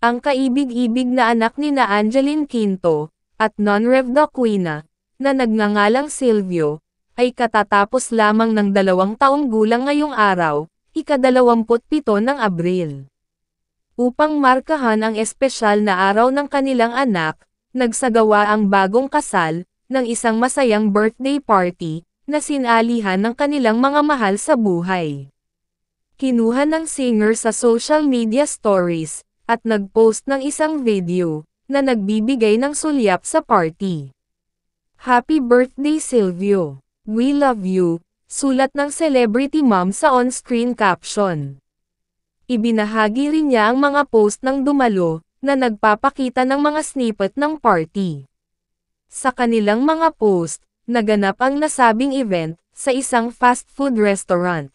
Ang kaibig-ibig na anak ni na Angeline Quinto, at non-Rev Aquina, na nagngangalang Silvio, ay katatapos lamang ng dalawang taong gulang ngayong araw, ikadalawamputpito ng Abril. Upang markahan ang espesyal na araw ng kanilang anak, nagsagawa ang bagong kasal, ng isang masayang birthday party, na sinalihan ng kanilang mga mahal sa buhay. Kinuha ng singer sa social media stories, at nag-post ng isang video na nagbibigay ng sulyap sa party. Happy birthday Silvio! We love you! Sulat ng celebrity mom sa on-screen caption. Ibinahagi rin niya ang mga post ng dumalo na nagpapakita ng mga snippet ng party. Sa kanilang mga post, naganap ang nasabing event sa isang fast food restaurant.